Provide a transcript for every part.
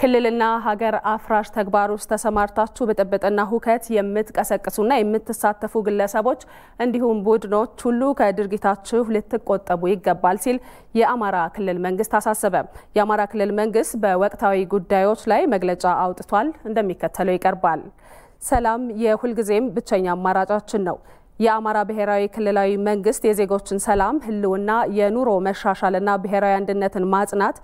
ክልልና ሀገር አፍራሽ ተግባር ውስጥ ተሰማርታችሁ ብጥብጥና ሁከት የምትቀሰቅሱና የምትሳተፉ ግለሰቦች እንዲሁም ቡድኖች ሁሉ ከድርጊታችሁ ልትቆጠቡ ይገባል ሲል የአማራ ክልል መንግስት አሳሰበ። የአማራ ክልል መንግስት በወቅታዊ ጉዳዮች ላይ መግለጫ አውጥቷል፤ እንደሚከተለው ይቀርባል። ሰላም የሁልጊዜም ብቸኛ አማራጫችን ነው። የአማራ ብሔራዊ ክልላዊ መንግስት የዜጎችን ሰላም፣ ህልውና፣ የኑሮ መሻሻልና ብሔራዊ አንድነትን ማጽናት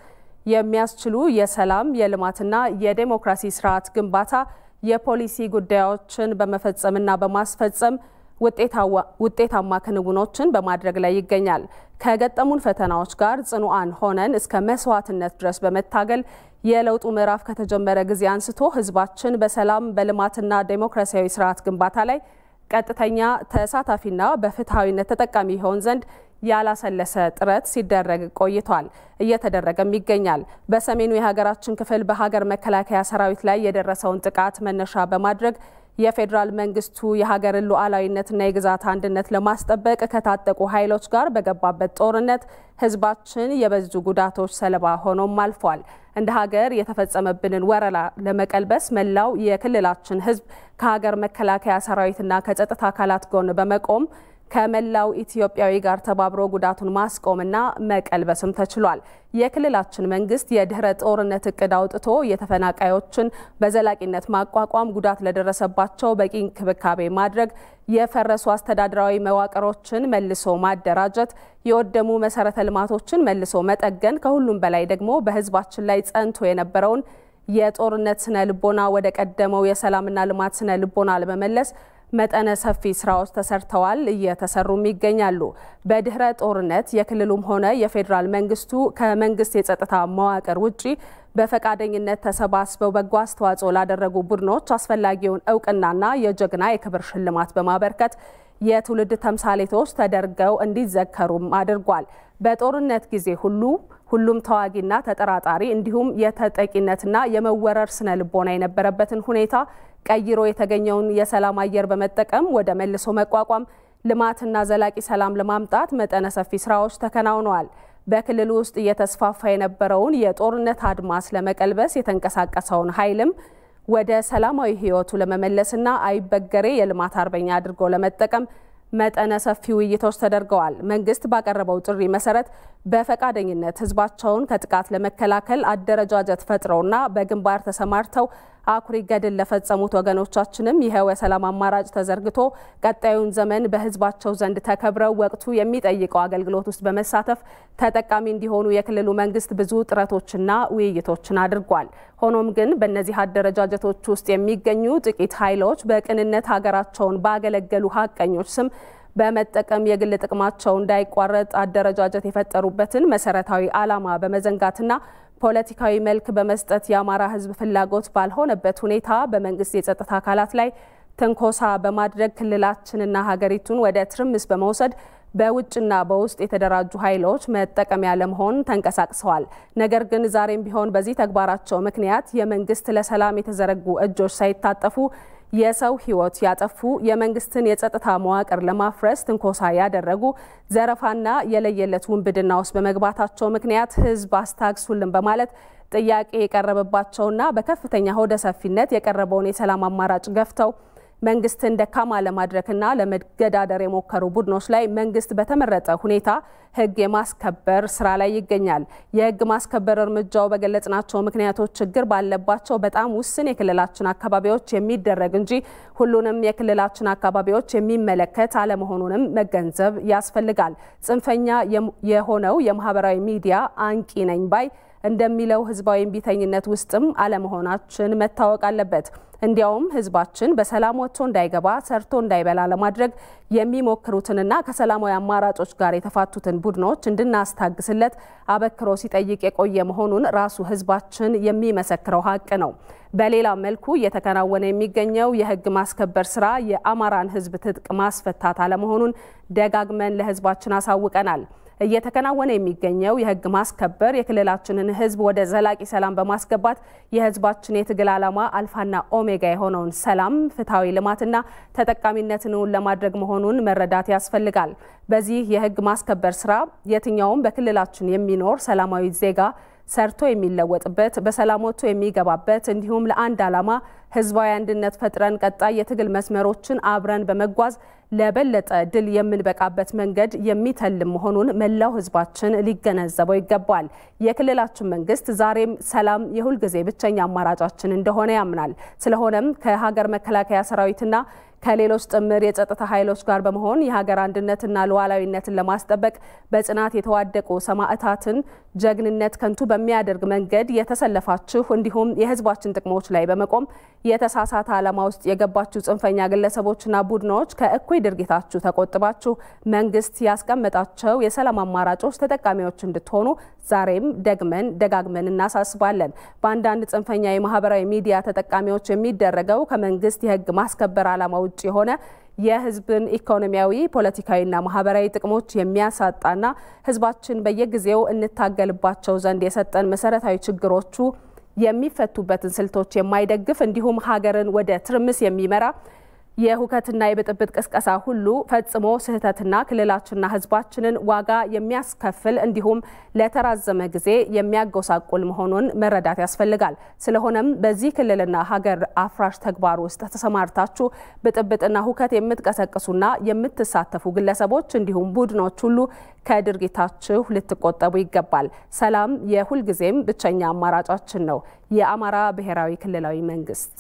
የሚያስችሉ የሰላም የልማትና የዴሞክራሲ ስርዓት ግንባታ የፖሊሲ ጉዳዮችን በመፈጸምና በማስፈጸም ውጤታማ ክንውኖችን በማድረግ ላይ ይገኛል። ከገጠሙን ፈተናዎች ጋር ጽኑዓን ሆነን እስከ መስዋዕትነት ድረስ በመታገል የለውጡ ምዕራፍ ከተጀመረ ጊዜ አንስቶ ህዝባችን በሰላም በልማትና ዴሞክራሲያዊ ስርዓት ግንባታ ላይ ቀጥተኛ ተሳታፊና በፍትሐዊነት ተጠቃሚ ይሆን ዘንድ ያላሰለሰ ጥረት ሲደረግ ቆይቷል፣ እየተደረገም ይገኛል። በሰሜኑ የሀገራችን ክፍል በሀገር መከላከያ ሰራዊት ላይ የደረሰውን ጥቃት መነሻ በማድረግ የፌዴራል መንግስቱ የሀገርን ሉዓላዊነትና የግዛት አንድነት ለማስጠበቅ ከታጠቁ ኃይሎች ጋር በገባበት ጦርነት ህዝባችን የበዙ ጉዳቶች ሰለባ ሆኖም አልፏል። እንደ ሀገር የተፈጸመብንን ወረራ ለመቀልበስ መላው የክልላችን ህዝብ ከሀገር መከላከያ ሰራዊትና ከጸጥታ አካላት ጎን በመቆም ከመላው ኢትዮጵያዊ ጋር ተባብሮ ጉዳቱን ማስቆምና መቀልበስም ተችሏል። የክልላችን መንግስት የድህረ ጦርነት እቅድ አውጥቶ የተፈናቃዮችን በዘላቂነት ማቋቋም፣ ጉዳት ለደረሰባቸው በቂ እንክብካቤ ማድረግ፣ የፈረሱ አስተዳደራዊ መዋቅሮችን መልሶ ማደራጀት፣ የወደሙ መሰረተ ልማቶችን መልሶ መጠገን፣ ከሁሉም በላይ ደግሞ በህዝባችን ላይ ጸንቶ የነበረውን የጦርነት ስነ ልቦና ወደ ቀደመው የሰላምና ልማት ስነ ልቦና ለመመለስ መጠነ ሰፊ ስራዎች ተሰርተዋል፣ እየተሰሩም ይገኛሉ። በድህረ ጦርነት የክልሉም ሆነ የፌዴራል መንግስቱ ከመንግስት የጸጥታ መዋቅር ውጪ በፈቃደኝነት ተሰባስበው በጎ አስተዋጽኦ ላደረጉ ቡድኖች አስፈላጊውን እውቅናና የጀግና የክብር ሽልማት በማበርከት የትውልድ ተምሳሌቶች ተደርገው እንዲዘከሩም አድርጓል። በጦርነት ጊዜ ሁሉ ሁሉም ተዋጊና ተጠራጣሪ እንዲሁም የተጠቂነትና የመወረር ስነ ልቦና የነበረበትን ሁኔታ ቀይሮ የተገኘውን የሰላም አየር በመጠቀም ወደ መልሶ መቋቋም ልማትና ዘላቂ ሰላም ለማምጣት መጠነ ሰፊ ስራዎች ተከናውነዋል። በክልሉ ውስጥ እየተስፋፋ የነበረውን የጦርነት አድማስ ለመቀልበስ የተንቀሳቀሰውን ኃይልም ወደ ሰላማዊ ህይወቱ ለመመለስና አይበገሬ የልማት አርበኛ አድርጎ ለመጠቀም መጠነ ሰፊ ውይይቶች ተደርገዋል። መንግስት ባቀረበው ጥሪ መሰረት በፈቃደኝነት ህዝባቸውን ከጥቃት ለመከላከል አደረጃጀት ፈጥረውና በግንባር ተሰማርተው አኩሪ ገድል ለፈጸሙት ወገኖቻችንም ይኸው የሰላም አማራጭ ተዘርግቶ ቀጣዩን ዘመን በህዝባቸው ዘንድ ተከብረው ወቅቱ የሚጠይቀው አገልግሎት ውስጥ በመሳተፍ ተጠቃሚ እንዲሆኑ የክልሉ መንግስት ብዙ ጥረቶችና ውይይቶችን አድርጓል። ሆኖም ግን በእነዚህ አደረጃጀቶች ውስጥ የሚገኙ ጥቂት ኃይሎች በቅንነት ሀገራቸውን ባገለገሉ ሀቀኞች ስም በመጠቀም የግል ጥቅማቸው እንዳይቋረጥ አደረጃጀት የፈጠሩበትን መሰረታዊ ዓላማ በመዘንጋትና ፖለቲካዊ መልክ በመስጠት የአማራ ህዝብ ፍላጎት ባልሆነበት ሁኔታ በመንግስት የጸጥታ አካላት ላይ ትንኮሳ በማድረግ ክልላችንና ሀገሪቱን ወደ ትርምስ በመውሰድ በውጭና በውስጥ የተደራጁ ኃይሎች መጠቀሚያ ለመሆን ተንቀሳቅሰዋል። ነገር ግን ዛሬም ቢሆን በዚህ ተግባራቸው ምክንያት የመንግስት ለሰላም የተዘረጉ እጆች ሳይታጠፉ የሰው ህይወት ያጠፉ፣ የመንግስትን የጸጥታ መዋቅር ለማፍረስ ትንኮሳ ያደረጉ፣ ዘረፋና የለየለት ውንብድና ውስጥ በመግባታቸው ምክንያት ህዝብ አስታግሱልን በማለት ጥያቄ የቀረበባቸውና በከፍተኛ ሆደ ሰፊነት የቀረበውን የሰላም አማራጭ ገፍተው መንግስትን ደካማ ለማድረግና ለመገዳደር የሞከሩ ቡድኖች ላይ መንግስት በተመረጠ ሁኔታ ህግ የማስከበር ስራ ላይ ይገኛል። የህግ ማስከበር እርምጃው በገለጽናቸው ምክንያቶች ችግር ባለባቸው በጣም ውስን የክልላችን አካባቢዎች የሚደረግ እንጂ ሁሉንም የክልላችን አካባቢዎች የሚመለከት አለመሆኑንም መገንዘብ ያስፈልጋል። ጽንፈኛ የሆነው የማህበራዊ ሚዲያ አንቂ ነኝ ባይ እንደሚለው ህዝባዊ እምቢተኝነት ውስጥም አለመሆናችን መታወቅ አለበት። እንዲያውም ህዝባችን በሰላም ወጥቶ እንዳይገባ ሰርቶ እንዳይበላ ለማድረግ የሚሞክሩትንና ከሰላማዊ አማራጮች ጋር የተፋቱትን ቡድኖች እንድናስታግስለት አበክሮ ሲጠይቅ የቆየ መሆኑን ራሱ ህዝባችን የሚመሰክረው ሀቅ ነው። በሌላ መልኩ እየተከናወነ የሚገኘው የህግ ማስከበር ስራ የአማራን ህዝብ ትጥቅ ማስፈታት አለመሆኑን ደጋግመን ለህዝባችን አሳውቀናል። እየተከናወነ የሚገኘው የህግ ማስከበር የክልላችንን ህዝብ ወደ ዘላቂ ሰላም በማስገባት የህዝባችን የትግል ዓላማ አልፋና ኦሜጋ የሆነውን ሰላም፣ ፍትሐዊ ልማትና ተጠቃሚነትን ለማድረግ መሆኑን መረዳት ያስፈልጋል። በዚህ የህግ ማስከበር ስራ የትኛውም በክልላችን የሚኖር ሰላማዊ ዜጋ ሰርቶ የሚለወጥበት በሰላም ወጥቶ የሚገባበት እንዲሁም ለአንድ ዓላማ ህዝባዊ አንድነት ፈጥረን ቀጣይ የትግል መስመሮችን አብረን በመጓዝ ለበለጠ ድል የምንበቃበት መንገድ የሚተልም መሆኑን መላው ህዝባችን ሊገነዘበው ይገባል። የክልላችን መንግስት ዛሬም ሰላም የሁልጊዜ ብቸኛ አማራጫችን እንደሆነ ያምናል። ስለሆነም ከሀገር መከላከያ ሰራዊትና ከሌሎች ጥምር የጸጥታ ኃይሎች ጋር በመሆን የሀገር አንድነትና ሉዓላዊነትን ለማስጠበቅ በጽናት የተዋደቁ ሰማዕታትን ጀግንነት ከንቱ በሚያደርግ መንገድ የተሰለፋችሁ እንዲሁም የህዝባችን ጥቅሞች ላይ በመቆም የተሳሳተ ዓላማ ውስጥ የገባችሁ ጽንፈኛ ግለሰቦችና ቡድኖች ከእኩይ ድርጊታችሁ ተቆጥባችሁ መንግስት ያስቀመጣቸው የሰላም አማራጮች ተጠቃሚዎች እንድትሆኑ ዛሬም ደግመን ደጋግመን እናሳስባለን። በአንዳንድ ጽንፈኛ የማህበራዊ ሚዲያ ተጠቃሚዎች የሚደረገው ከመንግስት የህግ ማስከበር ዓላማ ውጭ የሆነ የህዝብን ኢኮኖሚያዊ፣ ፖለቲካዊና ማህበራዊ ጥቅሞች የሚያሳጣና ህዝባችን በየጊዜው እንታገልባቸው ዘንድ የሰጠን መሰረታዊ ችግሮቹ የሚፈቱበትን ስልቶች የማይደግፍ እንዲሁም ሀገርን ወደ ትርምስ የሚመራ የሁከትና የብጥብጥ ቅስቀሳ ሁሉ ፈጽሞ ስህተትና ክልላችንና ህዝባችንን ዋጋ የሚያስከፍል እንዲሁም ለተራዘመ ጊዜ የሚያጎሳቁል መሆኑን መረዳት ያስፈልጋል። ስለሆነም በዚህ ክልልና ሀገር አፍራሽ ተግባር ውስጥ ተሰማርታችሁ ብጥብጥና ሁከት የምትቀሰቅሱና የምትሳተፉ ግለሰቦች እንዲሁም ቡድኖች ሁሉ ከድርጊታችሁ ልትቆጠቡ ይገባል። ሰላም የሁልጊዜም ብቸኛ አማራጫችን ነው። የአማራ ብሔራዊ ክልላዊ መንግስት